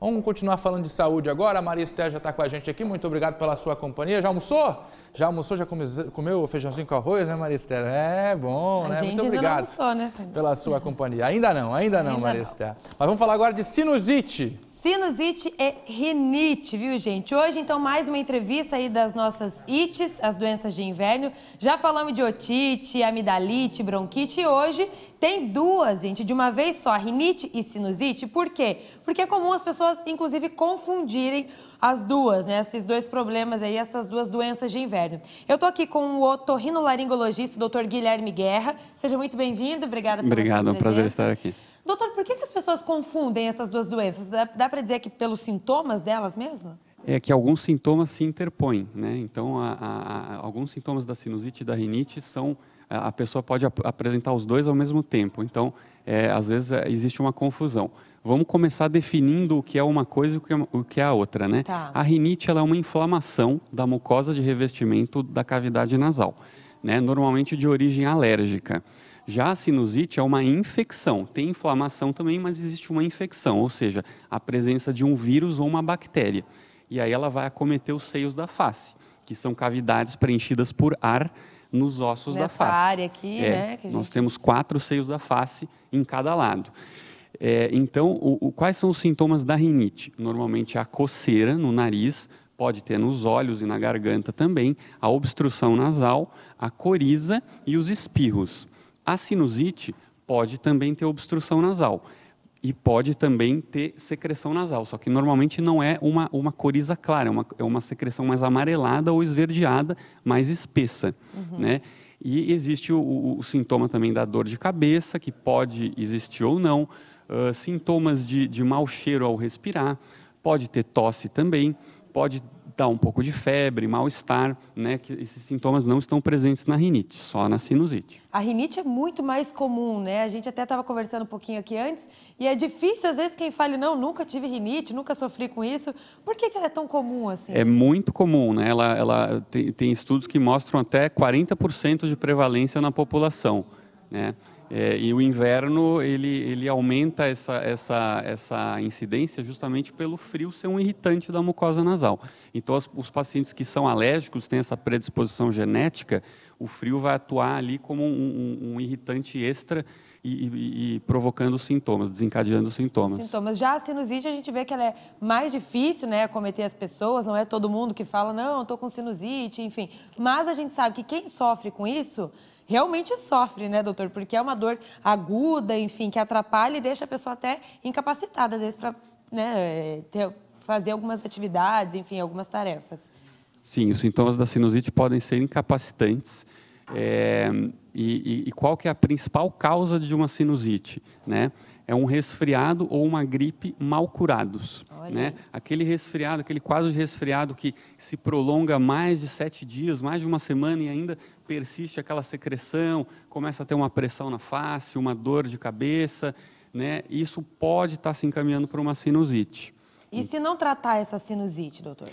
Vamos continuar falando de saúde agora. A Maria Esté já está com a gente aqui. Muito obrigado pela sua companhia. Já almoçou? Já almoçou? Já comeu feijãozinho com arroz, né, Maria Esté? É bom, a né? Muito obrigado almoçou, né? pela sua companhia. Ainda não, ainda não, ainda Maria Esté. Mas vamos falar agora de sinusite. Sinusite é rinite, viu, gente? Hoje, então, mais uma entrevista aí das nossas ites, as doenças de inverno. Já falamos de otite, amidalite, bronquite e hoje tem duas, gente, de uma vez só, rinite e sinusite. Por quê? Porque é comum as pessoas, inclusive, confundirem as duas, né? Esses dois problemas aí, essas duas doenças de inverno. Eu tô aqui com o otorrinolaringologista, o doutor Guilherme Guerra. Seja muito bem-vindo, obrigada por Obrigado, é um prazer estar aqui. Doutor, por que, que as pessoas confundem essas duas doenças? Dá, dá para dizer que pelos sintomas delas mesmas? É que alguns sintomas se interpõem, né? Então, a, a, a, alguns sintomas da sinusite e da rinite são a pessoa pode ap apresentar os dois ao mesmo tempo. Então, é, às vezes é, existe uma confusão. Vamos começar definindo o que é uma coisa e o que é, o que é a outra, né? Tá. A rinite ela é uma inflamação da mucosa de revestimento da cavidade nasal né, normalmente de origem alérgica. Já a sinusite é uma infecção. Tem inflamação também, mas existe uma infecção, ou seja, a presença de um vírus ou uma bactéria. E aí ela vai acometer os seios da face, que são cavidades preenchidas por ar nos ossos Nessa da face. área aqui, é, né? Nós gente... temos quatro seios da face em cada lado. É, então, o, o, quais são os sintomas da rinite? Normalmente é a coceira no nariz, pode ter nos olhos e na garganta também, a obstrução nasal, a coriza e os espirros. A sinusite pode também ter obstrução nasal e pode também ter secreção nasal, só que normalmente não é uma, uma coriza clara, é uma, é uma secreção mais amarelada ou esverdeada, mais espessa, uhum. né? E existe o, o, o, sintoma também da dor de cabeça, que pode existir ou não, uh, sintomas de, de mau cheiro ao respirar, pode ter tosse também, pode dar um pouco de febre, mal-estar, né, que esses sintomas não estão presentes na rinite, só na sinusite. A rinite é muito mais comum, né? A gente até estava conversando um pouquinho aqui antes, e é difícil às vezes quem fale não, nunca tive rinite, nunca sofri com isso. Por que, que ela é tão comum assim? É muito comum, né? Ela, ela tem, tem estudos que mostram até 40% de prevalência na população. Né? É, e o inverno ele, ele aumenta essa, essa, essa incidência justamente pelo frio ser um irritante da mucosa nasal. Então, as, os pacientes que são alérgicos, têm essa predisposição genética, o frio vai atuar ali como um, um, um irritante extra e, e, e, provocando sintomas, desencadeando sintomas. Sintomas. Já a sinusite, a gente vê que ela é mais difícil, né, cometer as pessoas, não é todo mundo que fala, não, estou com sinusite, enfim. Mas a gente sabe que quem sofre com isso realmente sofre, né, doutor? Porque é uma dor aguda, enfim, que atrapalha e deixa a pessoa até incapacitada, às vezes, para né, fazer algumas atividades, enfim, algumas tarefas. Sim, os sintomas da sinusite podem ser incapacitantes. É, e, e, e, qual que é a principal causa de uma sinusite? Né? é um resfriado ou uma gripe mal curados. Né? Aquele resfriado, aquele quadro de resfriado que se prolonga mais de sete dias, mais de uma semana e ainda persiste aquela secreção, começa a ter uma pressão na face, uma dor de cabeça, né? isso pode estar tá se encaminhando para uma sinusite. E se não tratar essa sinusite, doutor?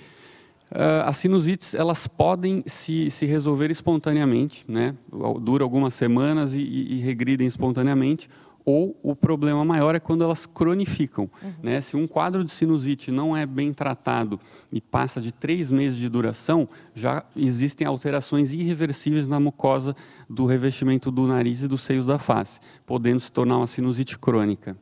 Uh, as sinusites elas podem se, se resolver espontaneamente, né? dura algumas semanas e, e, e regridem espontaneamente, ou o problema maior é quando elas cronificam. Uhum. Né? Se um quadro de sinusite não é bem tratado e passa de três meses de duração, já existem alterações irreversíveis na mucosa do revestimento do nariz e dos seios da face, podendo se tornar uma sinusite crônica.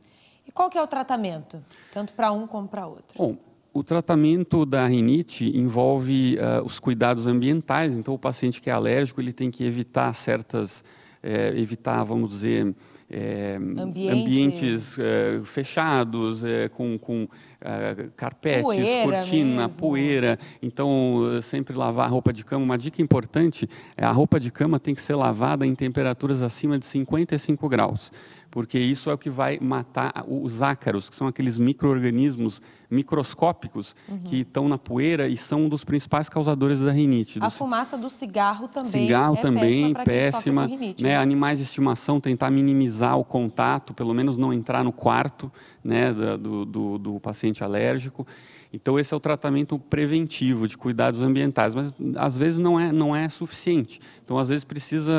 E qual que é o tratamento, tanto para um como para outro? Bom, o tratamento da rinite envolve uh, os cuidados ambientais, então o paciente que é alérgico ele tem que evitar certas é, evitar, vamos dizer, é, ambientes é, fechados, é, com, com é, carpetes, poeira cortina, mesmo. poeira. Então, é, sempre lavar a roupa de cama. Uma dica importante é a roupa de cama tem que ser lavada em temperaturas acima de 55 graus porque isso é o que vai matar os ácaros, que são aqueles micro-organismos microscópicos uhum. que estão na poeira e são um dos principais causadores da rinite. A fumaça do cigarro também. Cigarro é também, péssima. péssima rinite, né? né? Animais de estimação, tentar minimizar o contato, pelo menos não entrar no quarto né, do, do, do paciente alérgico. Então, esse é o tratamento preventivo de cuidados ambientais, mas às vezes não é, não é suficiente. Então, às vezes precisa,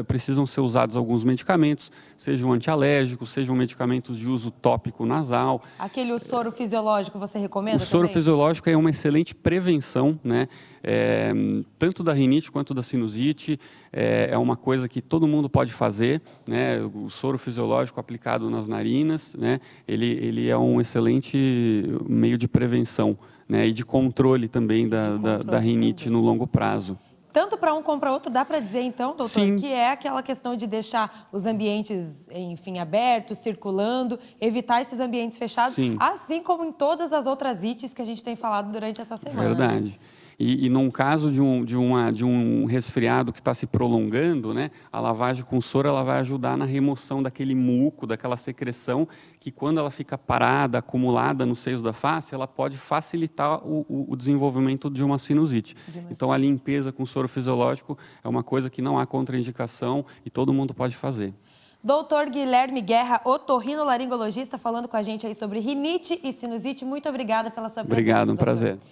uh, precisam ser usados alguns medicamentos, seja um antialérgico, alérgicos, sejam medicamentos de uso tópico nasal. Aquele soro fisiológico você recomenda? O soro fisiológico é uma excelente prevenção, né? É, tanto da rinite quanto da sinusite. É, é, uma coisa que todo mundo pode fazer, né? O soro fisiológico aplicado nas narinas, né? Ele, ele é um excelente meio de prevenção. Né, e de controle também da, de controle, da, da rinite no longo prazo. Tanto para um como para outro, dá para dizer então, doutor, Sim. que é aquela questão de deixar os ambientes, enfim, abertos, circulando, evitar esses ambientes fechados, Sim. assim como em todas as outras ites que a gente tem falado durante essa semana. Verdade. Né? E, e num caso de um, de uma, de um resfriado que está se prolongando, né, a lavagem com soro ela vai ajudar na remoção daquele muco, daquela secreção, que quando ela fica parada, acumulada nos seios da face, ela pode facilitar o, o, o desenvolvimento de uma sinusite. De uma então, a limpeza com soro fisiológico é uma coisa que não há contraindicação e todo mundo pode fazer. Doutor Guilherme Guerra, otorrinolaringologista, falando com a gente aí sobre rinite e sinusite. Muito obrigada pela sua presença. Obrigado, um doutor. prazer.